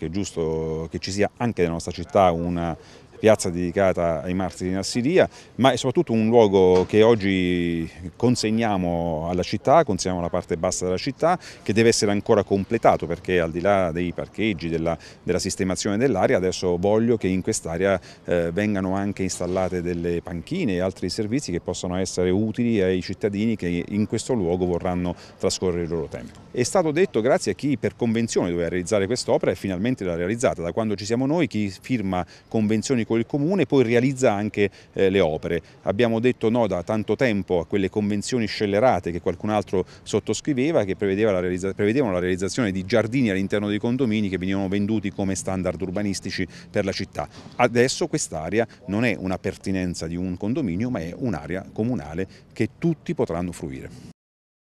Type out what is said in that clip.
È giusto che ci sia anche nella nostra città una piazza dedicata ai martiri in Assiria, ma è soprattutto un luogo che oggi consegniamo alla città, consegniamo alla parte bassa della città, che deve essere ancora completato perché al di là dei parcheggi, della, della sistemazione dell'area, adesso voglio che in quest'area eh, vengano anche installate delle panchine e altri servizi che possano essere utili ai cittadini che in questo luogo vorranno trascorrere il loro tempo. È stato detto grazie a chi per convenzione doveva realizzare quest'opera e finalmente l'ha realizzata. Da quando ci siamo noi chi firma convenzioni con il comune e poi realizza anche eh, le opere. Abbiamo detto no da tanto tempo a quelle convenzioni scellerate che qualcun altro sottoscriveva che la prevedevano la realizzazione di giardini all'interno dei condomini che venivano venduti come standard urbanistici per la città. Adesso quest'area non è una pertinenza di un condominio ma è un'area comunale che tutti potranno fruire.